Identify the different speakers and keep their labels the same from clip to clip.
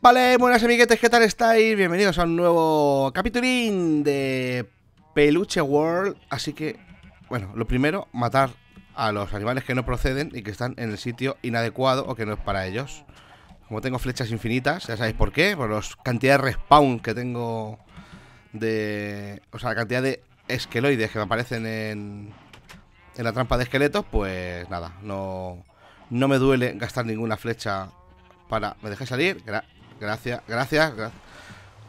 Speaker 1: vale, buenas amiguetes, ¿qué tal estáis? Bienvenidos a un nuevo capitulín de Peluche World. Así que, bueno, lo primero, matar a los animales que no proceden y que están en el sitio inadecuado o que no es para ellos. Como tengo flechas infinitas, ya sabéis por qué, por la cantidad de respawn que tengo de... O sea, la cantidad de esqueloides que me aparecen en, en la trampa de esqueletos, pues nada, no, no me duele gastar ninguna flecha para... ¿Me dejé salir? gracias, gracias, gracias.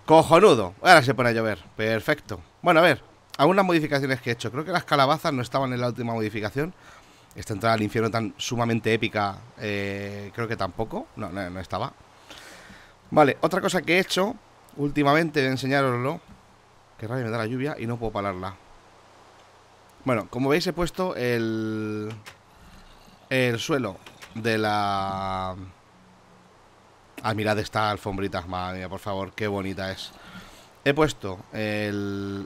Speaker 1: Cojonudo. Ahora se pone a llover. Perfecto. Bueno, a ver. Algunas modificaciones que he hecho. Creo que las calabazas no estaban en la última modificación. Esta entrada al infierno tan sumamente épica, eh, creo que tampoco. No, no, estaba. Vale, otra cosa que he hecho últimamente, de enseñaroslo. Que rabia me da la lluvia y no puedo pararla. Bueno, como veis he puesto el... El suelo de la... Admirad ah, esta alfombrita madre mía, por favor, qué bonita es. He puesto el,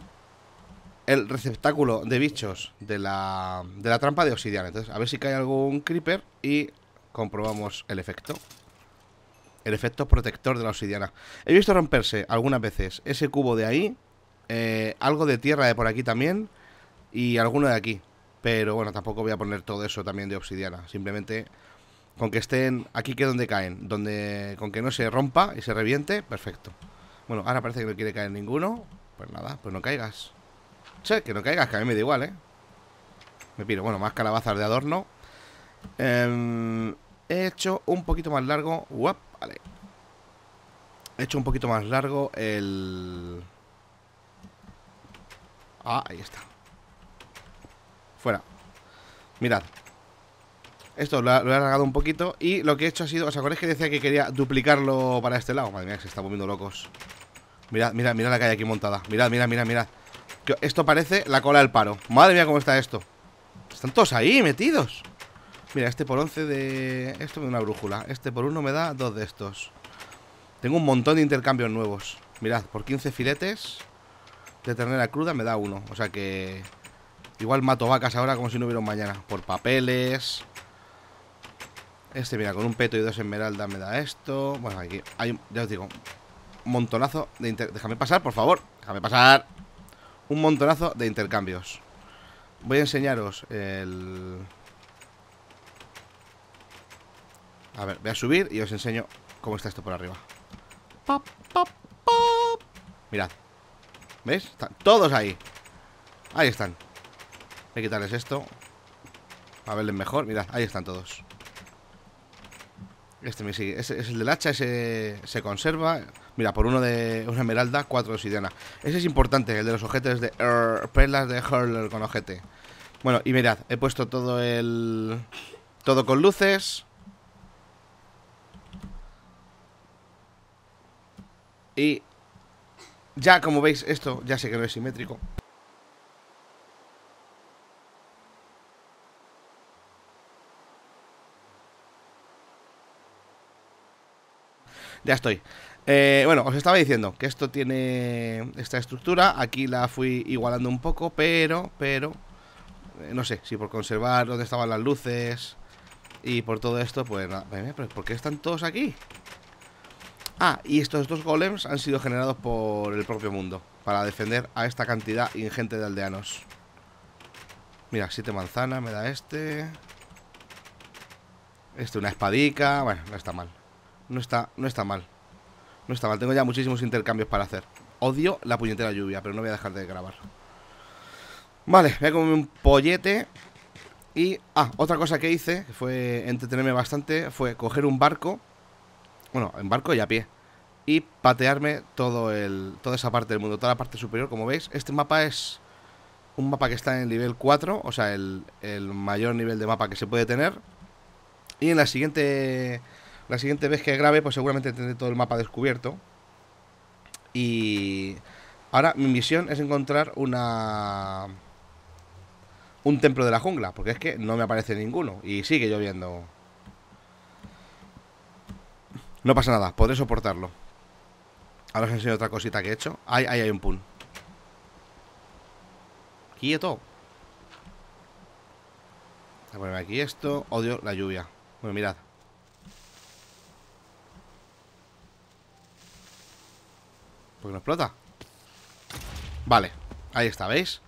Speaker 1: el receptáculo de bichos de la, de la trampa de obsidiana. Entonces, a ver si cae algún creeper y comprobamos el efecto. El efecto protector de la obsidiana. He visto romperse algunas veces ese cubo de ahí, eh, algo de tierra de por aquí también y alguno de aquí. Pero bueno, tampoco voy a poner todo eso también de obsidiana. Simplemente con que estén aquí que donde caen, donde con que no se rompa y se reviente, perfecto. Bueno, ahora parece que no quiere caer ninguno. Pues nada, pues no caigas. Che, que no caigas, que a mí me da igual, ¿eh? Me piro. Bueno, más calabazas de adorno. Em, he hecho un poquito más largo. Uap, vale. He hecho un poquito más largo el... Ah, ahí está. Fuera. Mirad, esto lo, he alargado un poquito y lo que he hecho ha sido... ¿Os acordáis que decía que quería duplicarlo para este lado? Madre mía, se está volviendo locos. Mirad, mirad, mirad la calle aquí montada. Mirad, mirad, mirad, mirad. Esto parece la cola del paro. Madre mía, cómo está esto. Están todos ahí metidos. Mira, este por 11 de... Esto me da una brújula. Este por uno me da dos de estos. Tengo un montón de intercambios nuevos. Mirad, por 15 filetes de ternera cruda me da uno. O sea que... Igual mato vacas ahora como si no hubiera mañana. Por papeles... Este, mira, con un peto y dos esmeraldas me da esto. Bueno, aquí hay, ya os digo, un montonazo de Déjame pasar, por favor. Déjame pasar. Un montonazo de intercambios. Voy a enseñaros el... A ver, voy a subir y os enseño cómo está esto por arriba. Mirad. ¿Veis? Están todos ahí. Ahí están. Voy a quitarles esto. A verles mejor. Mirad, ahí están todos. Este me sigue. es el del hacha, ese se conserva. Mira, por uno de una esmeralda, cuatro de obsidiana. Ese es importante, el de los objetos de er, perlas de Hurler con ojete. Bueno, y mirad, he puesto todo el. Todo con luces. Y. Ya, como veis, esto ya sé que no es simétrico. Ya estoy. Eh, bueno, os estaba diciendo que esto tiene esta estructura. Aquí la fui igualando un poco, pero, pero, eh, no sé, si por conservar dónde estaban las luces y por todo esto, pues nada. Pues, eh, pues, ¿Por qué están todos aquí? Ah, y estos dos golems han sido generados por el propio mundo para defender a esta cantidad ingente de aldeanos. Mira, siete manzanas me da este. Este, una espadica. Bueno, no está mal. No está, no está mal. No está mal. Tengo ya muchísimos intercambios para hacer. Odio la puñetera lluvia, pero no voy a dejar de grabar. Vale, voy a comer un pollete. Y, ah, otra cosa que hice, que fue entretenerme bastante, fue coger un barco. Bueno, en barco y a pie. Y patearme todo el, toda esa parte del mundo, toda la parte superior. Como veis, este mapa es un mapa que está en el nivel 4, o sea, el, el mayor nivel de mapa que se puede tener. Y en la siguiente la siguiente vez que grabe, pues seguramente tendré todo el mapa descubierto. Y ahora mi misión es encontrar una... Un templo de la jungla, porque es que no me aparece ninguno. Y sigue lloviendo. No pasa nada, podré soportarlo. Ahora os enseño otra cosita que he hecho. Ahí, hay un pun. Quieto. Voy a ponerme aquí esto. Odio la lluvia. Bueno, mirad. Que no explota Vale, ahí está, ¿veis?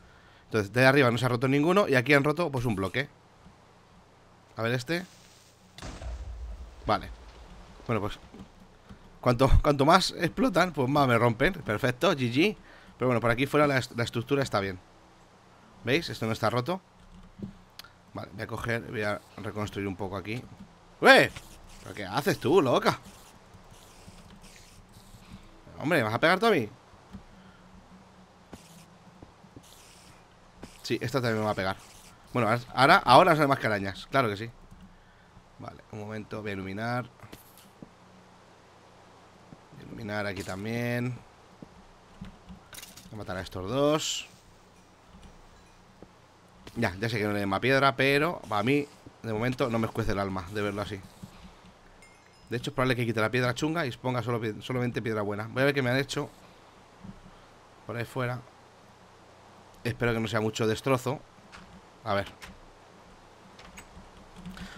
Speaker 1: Entonces, de arriba no se ha roto ninguno Y aquí han roto, pues, un bloque A ver este Vale Bueno, pues Cuanto, cuanto más explotan, pues más me rompen Perfecto, GG Pero bueno, por aquí fuera la, estructura está bien ¿Veis? Esto no está roto Vale, voy a coger Voy a reconstruir un poco aquí ¡Ueh! ¿Pero qué haces tú, loca? Hombre, ¿vas a pegar tú a mí? Sí, esta también me va a pegar Bueno, ahora, ahora son más carañas Claro que sí Vale, un momento, voy a iluminar voy a Iluminar aquí también Voy a matar a estos dos Ya, ya sé que no le den más piedra Pero a mí, de momento, no me escuece el alma De verlo así de hecho, es probable que quite la piedra chunga y ponga solo, solamente piedra buena. Voy a ver qué me han hecho. Por ahí fuera. Espero que no sea mucho destrozo. A ver.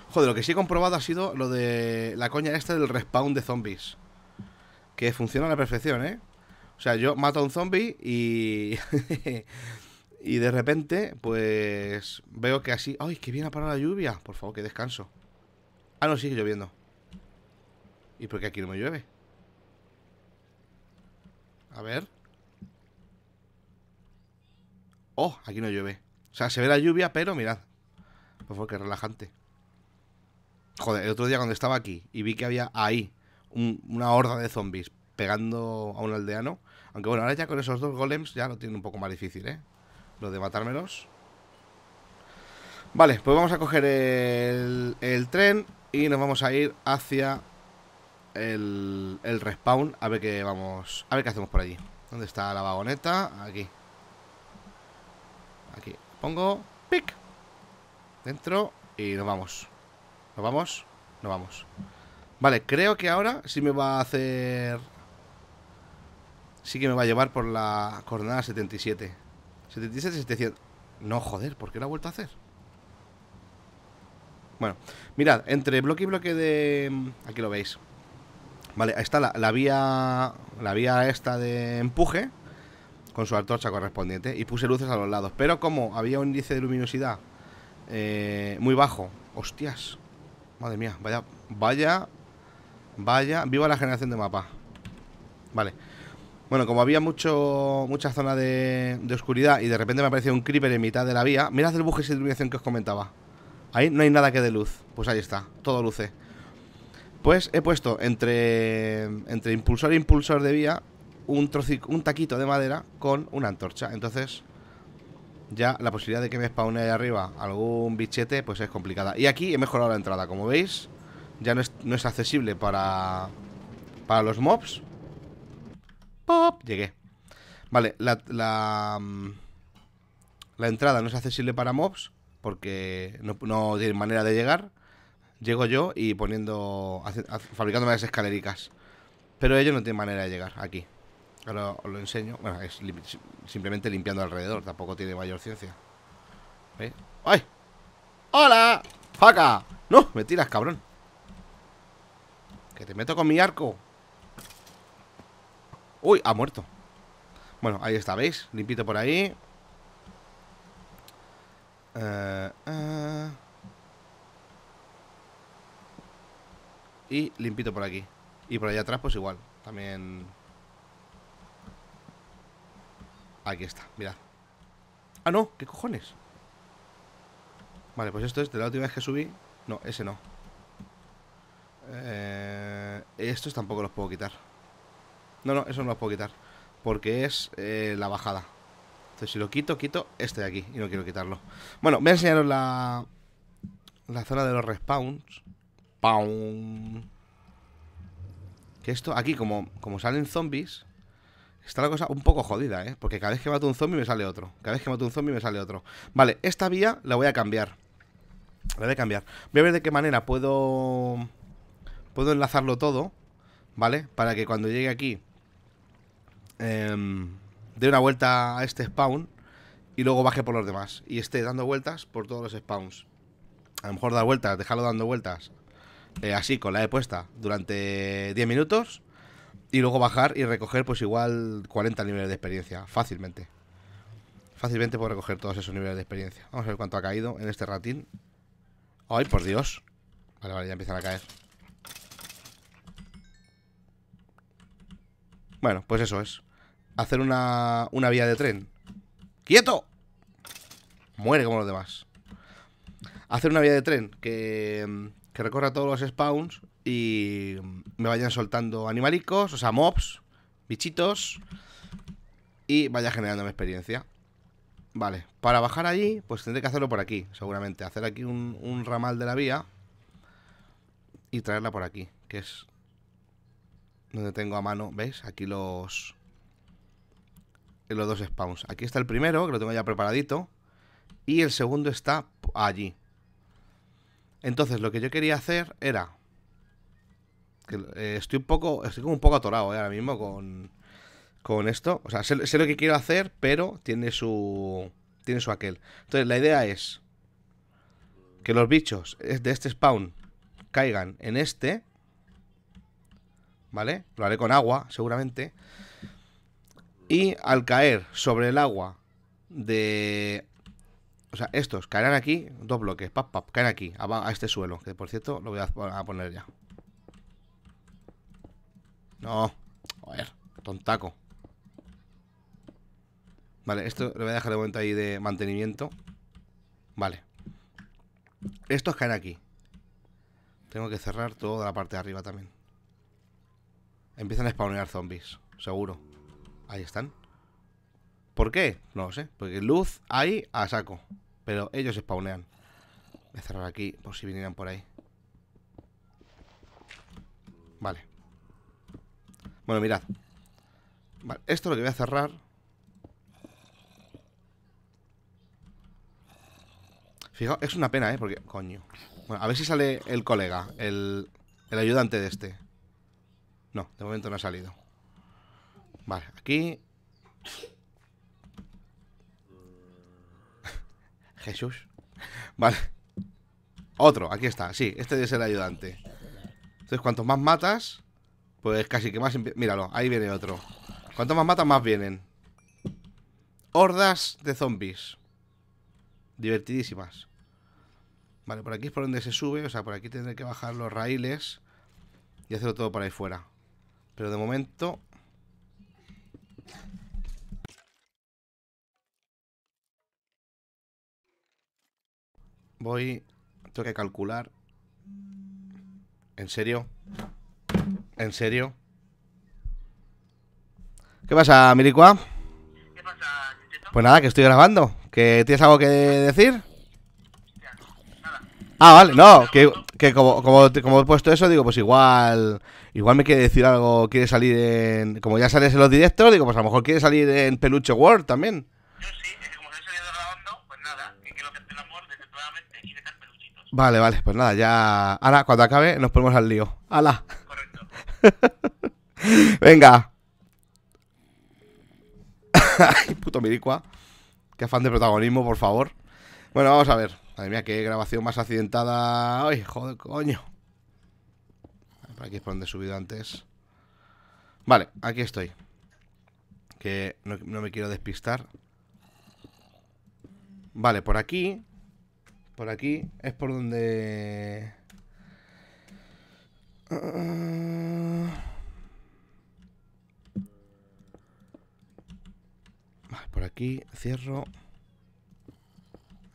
Speaker 1: Joder, lo que sí he comprobado ha sido lo de la coña esta del respawn de zombies. Que funciona a la perfección, ¿eh? O sea, yo mato a un zombie y... y de repente, pues... Veo que así... ¡Ay, que viene a parar la lluvia! Por favor, que descanso. Ah, no, sigue lloviendo. ¿Y por qué aquí no me llueve? A ver. Oh, aquí no llueve. O sea, se ve la lluvia, pero mirad. Por favor, que relajante. Joder, el otro día cuando estaba aquí y vi que había ahí una horda de zombies pegando a un aldeano. Aunque bueno, ahora ya con esos dos golems ya lo tiene un poco más difícil, ¿eh? Lo de matármelos. Vale, pues vamos a coger el, el tren y nos vamos a ir hacia el, el respawn. A ver qué vamos. A ver qué hacemos por allí. ¿Dónde está la vagoneta? Aquí. Aquí. Pongo. ¡Pic! Dentro. Y nos vamos. ¿Nos vamos? Nos vamos. Vale, creo que ahora sí me va a hacer. Sí que me va a llevar por la coordenada 77. 77, 700. No, joder, ¿por qué lo ha vuelto a hacer? Bueno, mirad, entre bloque y bloque de... Aquí lo veis Vale, ahí está la, vía. La vía esta de empuje. Con su antorcha correspondiente. Y puse luces a los lados. Pero como había un índice de luminosidad eh, muy bajo. Hostias. Madre mía. Vaya. Vaya. Vaya. Viva la generación de mapa. Vale. Bueno, como había mucho, mucha zona de, oscuridad y de repente me apareció un creeper en mitad de la vía, mirad el buje de iluminación que os comentaba. Ahí no hay nada que dé luz. Pues ahí está, todo luce. Pues he puesto entre, entre impulsor e impulsor de vía un, un taquito de madera con una antorcha. Entonces, ya la posibilidad de que me spawne ahí arriba algún bichete, pues es complicada. Y aquí he mejorado la entrada, como veis. Ya no es, accesible para, para los mobs. ¡Pop! Llegué. Vale, la, la, entrada no es accesible para mobs porque no, no manera de llegar llego yo y poniendo, fabricando las escalericas. Pero ellos no tienen manera de llegar aquí. Ahora os lo enseño. Bueno, es simplemente limpiando alrededor, tampoco tiene mayor ciencia. ¿Veis? ¡Ay! ¡Hola! ¡Faca! ¡No! Me tiras, cabrón. Que te meto con mi arco. ¡Uy! Ha muerto. Bueno, ahí está, ¿veis? Limpito por ahí. Eh Y limpito por aquí. Y por allá atrás, pues igual. También... Aquí está, mirad. Ah, no, ¿qué cojones? Vale, pues esto es de la última vez que subí. No, ese no. Eh, estos tampoco los puedo quitar. No, no, eso no los puedo quitar. Porque es eh, la bajada. Entonces, si lo quito, quito este de aquí. Y no quiero quitarlo. Bueno, voy a enseñaros la, la zona de los respawns. Que esto, aquí, como, como salen zombies, está la cosa un poco jodida, ¿eh? Porque cada vez que mato un zombie me sale otro. Cada vez que mato un zombie me sale otro. Vale, esta vía la voy a cambiar. La voy a cambiar. Voy a ver de qué manera puedo... Puedo enlazarlo todo, ¿vale? Para que cuando llegue aquí... Eh, dé una vuelta a este spawn y luego baje por los demás. Y esté dando vueltas por todos los spawns. A lo mejor dar vueltas, dejarlo dando vueltas eh, así con la E puesta durante 10 minutos y luego bajar y recoger pues igual 40 niveles de experiencia, fácilmente. Fácilmente puedo recoger todos esos niveles de experiencia. Vamos a ver cuánto ha caído en este ratín. ¡Ay, por Dios! Vale, vale, ya empiezan a caer. Bueno, pues eso es. Hacer una, una vía de tren. ¡Quieto! Muere como los demás. Hacer una vía de tren que que recorra todos los spawns y me vayan soltando animalicos, o sea, mobs, bichitos y vaya generándome experiencia. Vale, para bajar allí, pues tendré que hacerlo por aquí, seguramente. Hacer aquí un, ramal de la vía y traerla por aquí, que es donde tengo a mano, ¿veis? Aquí los los dos spawns. Aquí está el primero, que lo tengo ya preparadito. Y el segundo está allí. Entonces, lo que yo quería hacer era. Eh, estoy un poco. Estoy como un poco atorado eh, ahora mismo con. Con esto. O sea, sé, lo que quiero hacer, pero tiene su. Tiene su aquel. Entonces, la idea es. Que los bichos de este spawn caigan en este. ¿Vale? Lo haré con agua, seguramente. Y al caer sobre el agua de o sea, estos caerán aquí, dos bloques, pap, pap, caen aquí, a, este suelo. Que por cierto, lo voy a, poner ya. No, joder, tontaco. Vale, esto lo voy a dejar de momento ahí de mantenimiento. Vale. Estos caen aquí. Tengo que cerrar toda la parte de arriba también. Empiezan a spawnear zombies, seguro. Ahí están. ¿Por qué? No lo sé. Porque luz hay a saco. Pero ellos spawnean. Voy a cerrar aquí por si vinieran por ahí. Vale. Bueno, mirad. Vale, esto lo que voy a cerrar. Fijaos, es una pena, ¿eh? Porque, coño. Bueno, a ver si sale el colega, el, el ayudante de este. No, de momento no ha salido. Vale, aquí Jesús. Vale. Otro, aquí está, sí, este es el ayudante. Entonces, cuantos más matas, pues casi que más... Míralo, ahí viene otro. Cuantos más matas, más vienen. Hordas de zombies. Divertidísimas. Vale, por aquí es por donde se sube, o sea, por aquí tendré que bajar los raíles y hacerlo todo por ahí fuera. Pero de momento Voy. Tengo que calcular. ¿En serio? ¿En serio? ¿Qué pasa, a ¿Qué pasa, Pues nada, que estoy grabando. ¿Que tienes algo que decir? Ah, vale, no, que, como, como, como, he puesto eso, digo, pues igual igual me quiere decir algo, quiere salir en... Como ya sales en los directos, digo, pues a lo mejor quiere salir en Peluche World también. Vale, vale, pues nada, ya. Ahora, cuando acabe, nos ponemos al lío. ¡Hala! Correcto. Venga. Ay, puto Miricua. Qué afán de protagonismo, por favor. Bueno, vamos a ver. Madre mía, qué grabación más accidentada. ¡Ay, joder, coño! aquí es por donde he subido antes. Vale, aquí estoy. Que no me quiero despistar. Vale, por aquí por aquí es por donde... Ah. Por aquí cierro.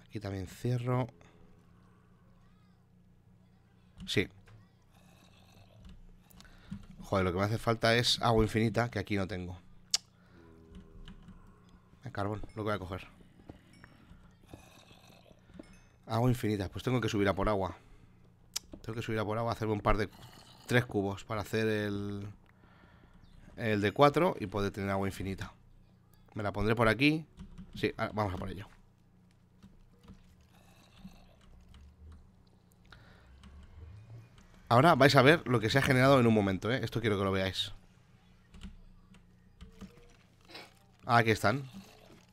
Speaker 1: Aquí también cierro. Sí. Joder, lo que me hace falta es agua infinita, que aquí no tengo. El carbón, lo que voy a coger. Agua infinita. Pues tengo que subir a por agua. Tengo que subir a por agua, hacerme un par de... Tres cubos para hacer el... El de cuatro y poder tener agua infinita. Me la pondré por aquí. Sí, ah, vamos a por ello. Ahora vais a ver lo que se ha generado en un momento, ¿eh? Esto quiero que lo veáis. Aquí están.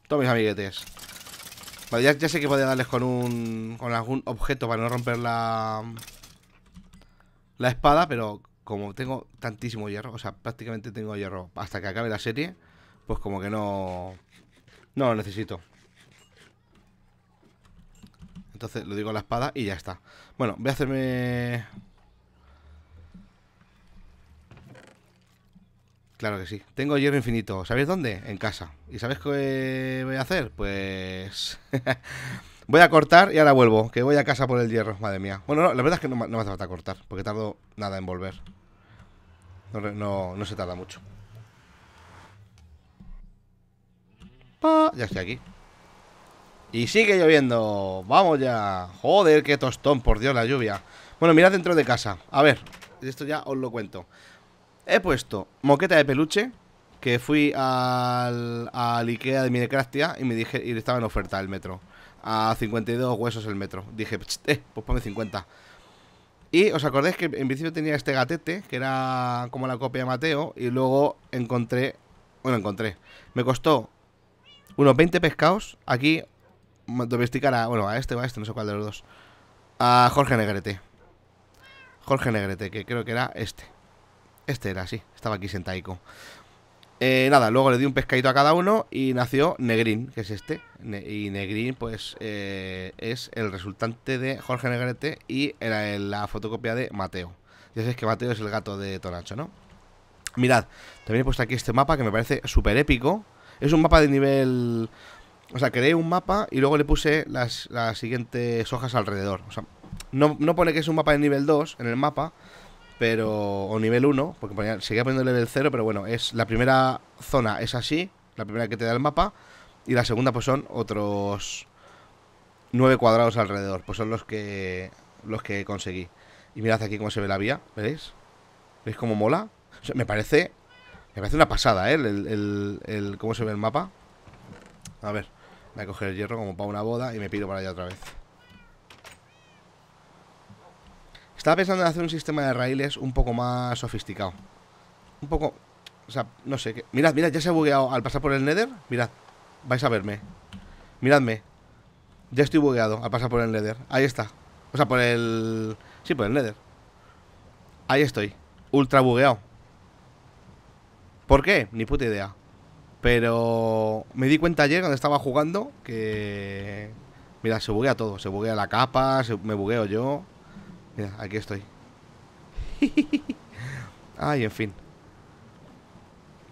Speaker 1: Todos mis amiguetes ya, sé que podía darles con un. con algún objeto para no romper la. La espada, pero como tengo tantísimo hierro, o sea, prácticamente tengo hierro hasta que acabe la serie, pues como que no. No lo necesito. Entonces lo digo la espada y ya está. Bueno, voy a hacerme. Claro que sí. Tengo hierro infinito. ¿Sabéis dónde? En casa. ¿Y sabéis qué voy a hacer? Pues... voy a cortar y ahora vuelvo, que voy a casa por el hierro, madre mía. Bueno, no, la verdad es que no, me hace falta cortar, porque tardo nada en volver. No, no se tarda mucho. Pa, ya estoy aquí. Y sigue lloviendo. Vamos ya. Joder, qué tostón, por Dios, la lluvia. Bueno, mirad dentro de casa. A ver, esto ya os lo cuento. He puesto moqueta de peluche, que fui al, Ikea de Minecraftia y me dije, y estaba en oferta el metro. A 52 huesos el metro. Dije, eh, pues ponme 50. Y os acordáis que en principio tenía este gatete, que era como la copia de Mateo, y luego encontré, bueno, encontré. Me costó unos 20 pescados. Aquí domesticar a, bueno, a este o a este, no sé cuál de los dos. A Jorge Negrete. Jorge Negrete, que creo que era este. Este era sí, estaba aquí sentaico. Eh, nada, luego le di un pescadito a cada uno y nació Negrín, que es este. y Negrín, pues, eh, es el resultante de Jorge Negrete y era la fotocopia de Mateo. Ya sabéis que Mateo es el gato de Tonacho, ¿no? Mirad, también he puesto aquí este mapa que me parece súper épico. Es un mapa de nivel... O sea, creé un mapa y luego le puse las, siguientes hojas alrededor. O sea, no, no pone que es un mapa de nivel 2 en el mapa, pero o nivel 1, porque seguía poniendo level 0, pero bueno, es la primera zona es así, la primera que te da el mapa, y la segunda pues son otros 9 cuadrados alrededor, pues son los que los que conseguí. Y mirad aquí cómo se ve la vía, ¿veis? ¿Veis cómo mola? me parece me parece una pasada, ¿eh? El, cómo se ve el mapa. A ver, voy a coger el hierro como para una boda y me pido para allá otra vez. Estaba pensando en hacer un sistema de raíles un poco más sofisticado. Un poco... O sea, no sé qué... Mirad, mirad, ya se ha bugueado al pasar por el Nether. Mirad, vais a verme. Miradme. Ya estoy bugueado al pasar por el Nether. Ahí está. O sea, por el... Sí, por el Nether. Ahí estoy. Ultra bugueado. ¿Por qué? Ni puta idea. Pero me di cuenta ayer cuando estaba jugando que... Mira, se buguea todo. Se buguea la capa, se... me bugueo yo. Mira, aquí estoy. Ay, en fin.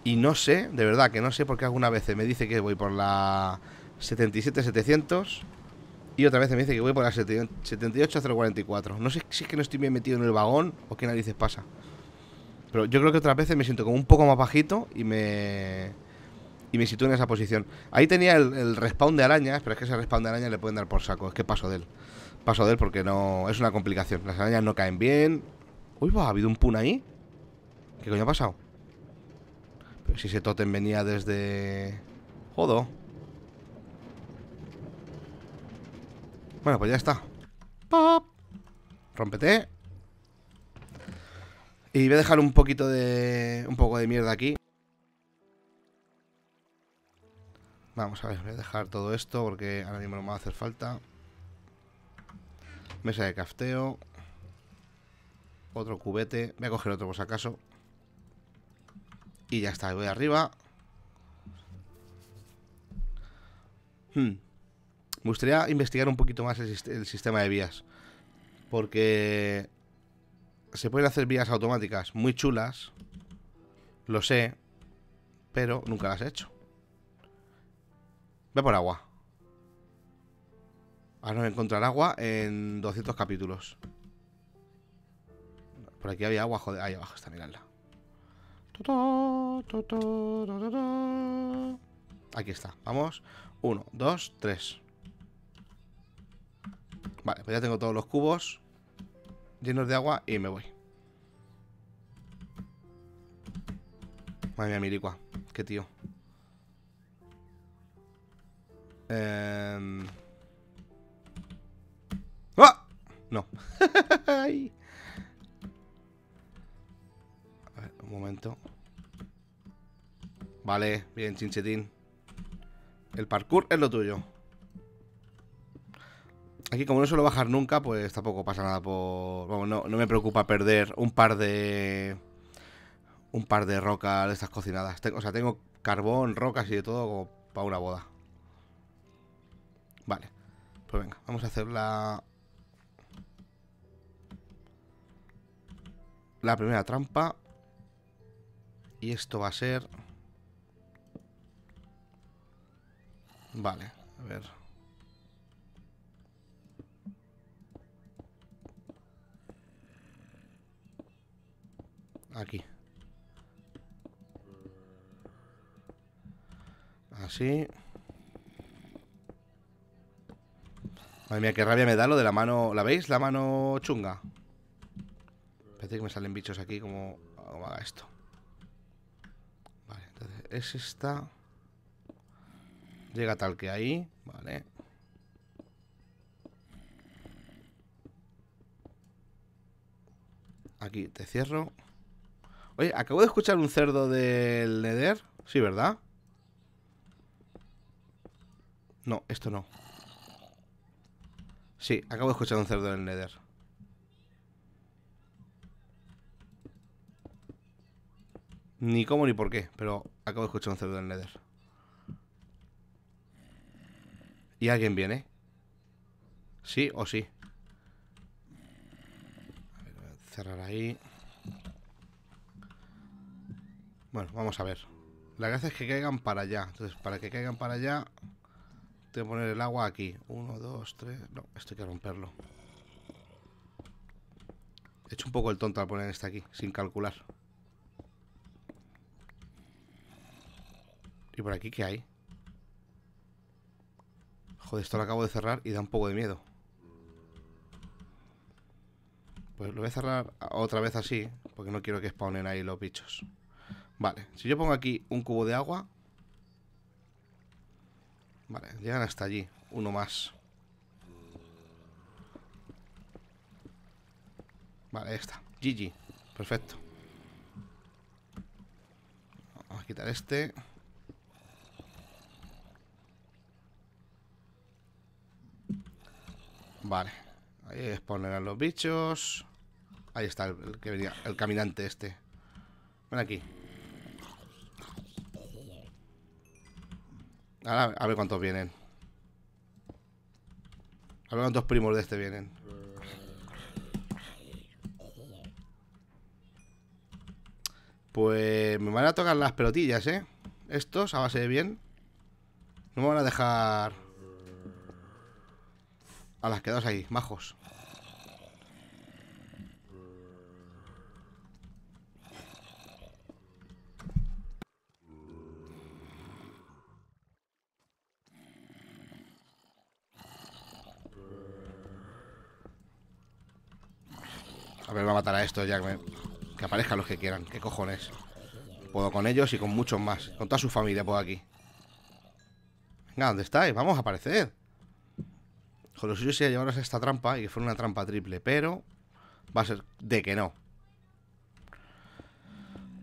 Speaker 1: Y no sé, de verdad que no sé por qué alguna vez me dice que voy por la 77700 y otra vez me dice que voy por la 78044. No sé si es que no estoy bien metido en el vagón o qué narices pasa. Pero yo creo que otras veces me siento como un poco más bajito y me. Y me sitúo en esa posición. Ahí tenía el, el respawn de arañas, pero es que ese respawn de arañas le pueden dar por saco. Es que paso de él. Paso de él porque no es una complicación. Las arañas no caen bien. Uy, va, ha habido un pun ahí. ¿Qué coño ha pasado? Pero si ese totem venía desde... Jodo. Bueno, pues ya está. ¡Pop! Rómpete. Y voy a dejar un poquito de... Un poco de mierda aquí. Vamos a ver, voy a dejar todo esto porque ahora mismo no me va a hacer falta. Mesa de cafteo. Otro cubete. Voy a coger otro por si acaso. Y ya está, voy arriba. Hmm. Me gustaría investigar un poquito más el, el, sistema de vías. Porque se pueden hacer vías automáticas muy chulas. Lo sé. Pero nunca las he hecho. Ve por agua. Ahora nos encontrar agua en 200 capítulos. Por aquí había agua, joder. Ahí abajo está, miradla. Aquí está, vamos. Uno, dos, tres. Vale, pues ya tengo todos los cubos llenos de agua y me voy. Madre mía, Miricua. Qué tío. Eh... ¡Ah! No. a ver, un momento. Vale, bien, chinchetín. El parkour es lo tuyo. Aquí como no suelo bajar nunca, pues tampoco pasa nada por... Vamos, no, me preocupa perder un par de... Un par de rocas de estas cocinadas. Tengo, o sea, tengo carbón, rocas y de todo para una boda. Vale. Pues venga, vamos a hacer la... la primera trampa. Y esto va a ser... Vale, a ver. Aquí. Así. Madre mía, qué rabia me da lo de la mano... ¿La veis? La mano chunga que me salen bichos aquí como, oh, haga esto. Vale, entonces es esta. Llega tal que ahí, vale. Aquí te cierro. Oye, acabo de escuchar un cerdo del Nether. Sí, ¿verdad? No, esto no. Sí, acabo de escuchar un cerdo del Nether. Ni cómo ni por qué, pero acabo de escuchar un cerdo en Nether. ¿Y alguien viene? ¿Sí o sí? A ver, voy a cerrar ahí. Bueno, vamos a ver. La gracia es que caigan para allá. Entonces, para que caigan para allá, tengo que poner el agua aquí. Uno, dos, tres. No, esto hay que romperlo. He hecho un poco el tonto al poner este aquí, sin calcular. ¿Y por aquí qué hay? Joder, esto lo acabo de cerrar y da un poco de miedo. Pues lo voy a cerrar otra vez así, porque no quiero que spawnen ahí los bichos. Vale, si yo pongo aquí un cubo de agua... Vale, llegan hasta allí, uno más. Vale, ahí está. GG, perfecto. Vamos a quitar este... Vale. Ahí poner a los bichos. Ahí está el, que venía, el caminante este. Ven aquí. a ver cuántos vienen. A ver cuántos primos de este vienen. Pues me van a tocar las pelotillas, ¿eh? Estos, a base de bien. No me van a dejar las quedas ahí, majos. A ver, va a matar a esto ya que, me... aparezcan los que quieran. ¿Qué cojones? Puedo con ellos y con muchos más. Con toda su familia por aquí. Venga, ¿dónde estáis? Vamos a aparecer. Con los suyos sería llevarnos a esta trampa y que fuera una trampa triple, pero va a ser de que no.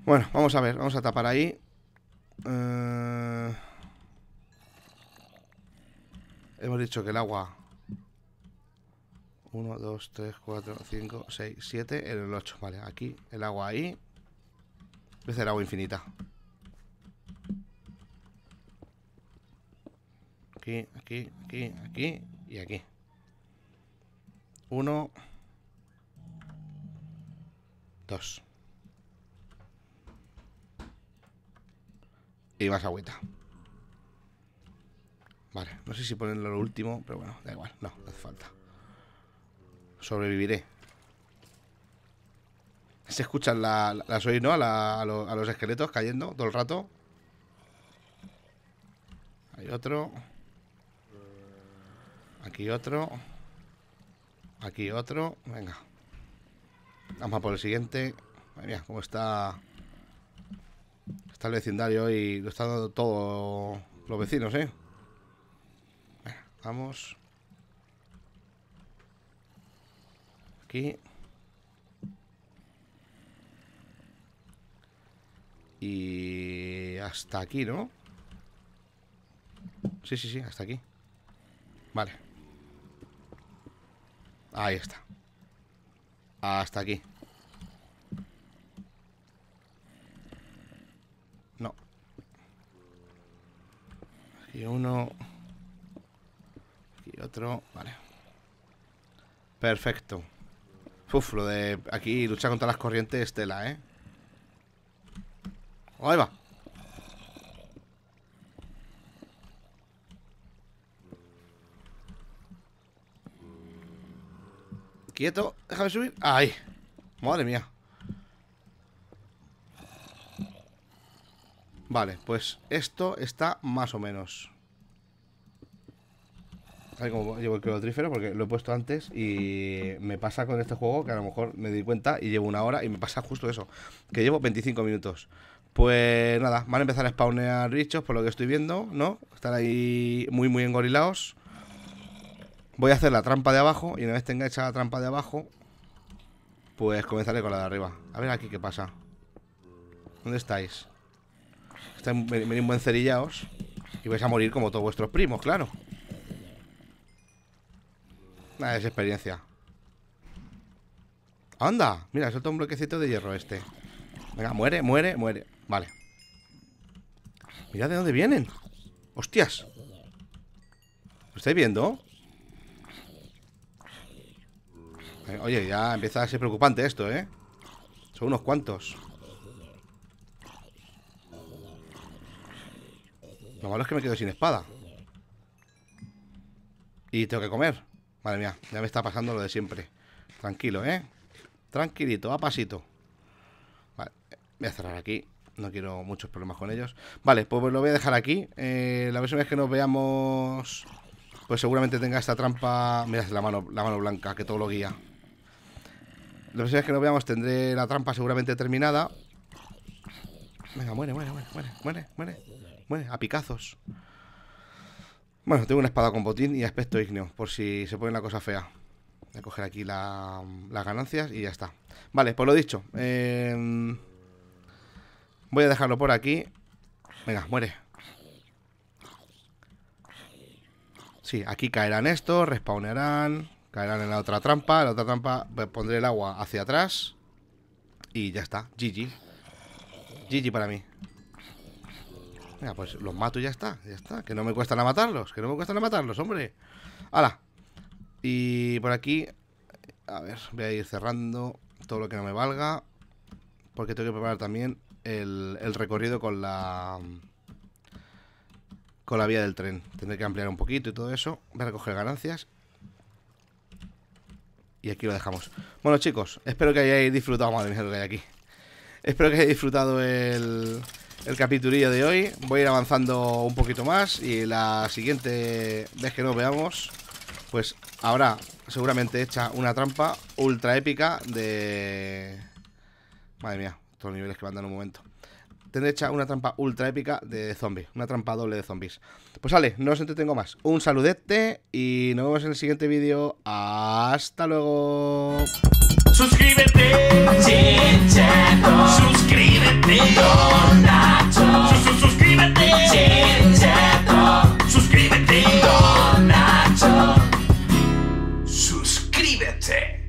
Speaker 1: Bueno, vamos a ver, vamos a tapar ahí. Eh, hemos dicho que el agua... 1, 2, 3, 4, 5, 6, 7, en el 8. Vale, aquí, el agua ahí. Voy a agua infinita. Aquí, aquí, aquí, aquí y aquí. Uno, dos. Y más agüita. Vale, no sé si ponerlo lo último, pero bueno, da igual, no, no hace falta. Sobreviviré. Se escuchan las la, ¿no? a los esqueletos cayendo todo el rato. Hay otro. Aquí otro. Aquí otro. Venga. Vamos a por el siguiente. Madre cómo está... Está el vecindario y lo están dando todos los vecinos, ¿eh? Venga, vamos. Aquí. Y hasta aquí, ¿no? Sí, sí, sí, hasta aquí. Vale. Ahí está. Hasta aquí. No. Aquí uno. Aquí otro. Vale. Perfecto. Uf, lo de aquí luchar contra las corrientes tela, ¿eh? Ahí va. Quieto, déjame subir. Ahí. Madre mía. Vale, pues esto está más o menos. Ahí como llevo el trífero porque lo he puesto antes y me pasa con este juego que a lo mejor me di cuenta y llevo una hora y me pasa justo eso, que llevo 25 minutos. Pues nada, van a empezar a spawnear bichos por lo que estoy viendo, ¿no? Están ahí muy, muy engorilados. Voy a hacer la trampa de abajo y una vez tenga hecha la trampa de abajo, pues comenzaré con la de arriba. A ver aquí qué pasa. ¿Dónde estáis? Estáis muy buen cerillaos y vais a morir como todos vuestros primos, claro. Nada, es experiencia. ¡Anda! Mira, suelta un bloquecito de hierro este. Venga, muere, muere, muere. Vale. Mira de dónde vienen. ¡Hostias! ¿Lo estáis viendo? Eh, oye, ya empieza a ser preocupante esto, ¿eh? Son unos cuantos. Lo malo es que me quedo sin espada. Y tengo que comer. Madre mía, ya me está pasando lo de siempre. Tranquilo, ¿eh? Tranquilito, a pasito. Vale, voy a cerrar aquí. No quiero muchos problemas con ellos. Vale, pues lo voy a dejar aquí. Eh, la próxima vez que nos veamos, pues seguramente tenga esta trampa. Mira, la mano, la mano blanca que todo lo guía. Si es que no veamos tendré la trampa seguramente terminada. Venga, muere, muere, muere, muere, muere, muere. Muere, a picazos. Bueno, tengo una espada con botín y aspecto ígneo, por si se pone una cosa fea. Voy a coger aquí las ganancias y ya está. Vale, pues lo dicho. Em, voy a dejarlo por aquí. Venga, muere. Sí, aquí caerán estos, respawnearán Caerán en la otra trampa. La otra trampa pondré el agua hacia atrás. Y ya está. GG. GG para mí. Venga, pues los mato y ya está. Ya está. Que no me cuesta nada matarlos. Que no me cuesta nada matarlos, hombre. ¡Hala! Y por aquí... A ver, voy a ir cerrando todo lo que no me valga. Porque tengo que preparar también el, el recorrido con la... Con la vía del tren. Tendré que ampliar un poquito y todo eso. Voy a recoger ganancias y aquí lo dejamos. Bueno, chicos, espero que hayáis disfrutado. Madre mía, lo aquí. Espero que hayáis disfrutado el, el capitulillo de hoy. Voy a ir avanzando un poquito más. Y la siguiente vez que nos veamos, pues habrá seguramente hecha una trampa ultra épica de. Madre mía, todos los niveles que van dando un momento tendré hecha una trampa ultra épica de zombies, una trampa doble de zombies. Pues vale, no os entretengo más. Un saludete y nos vemos en el siguiente vídeo. Hasta luego. Suscríbete, chincheto. Suscríbete, Don Nacho. Suscríbete, Suscríbete, Don Nacho. Suscríbete.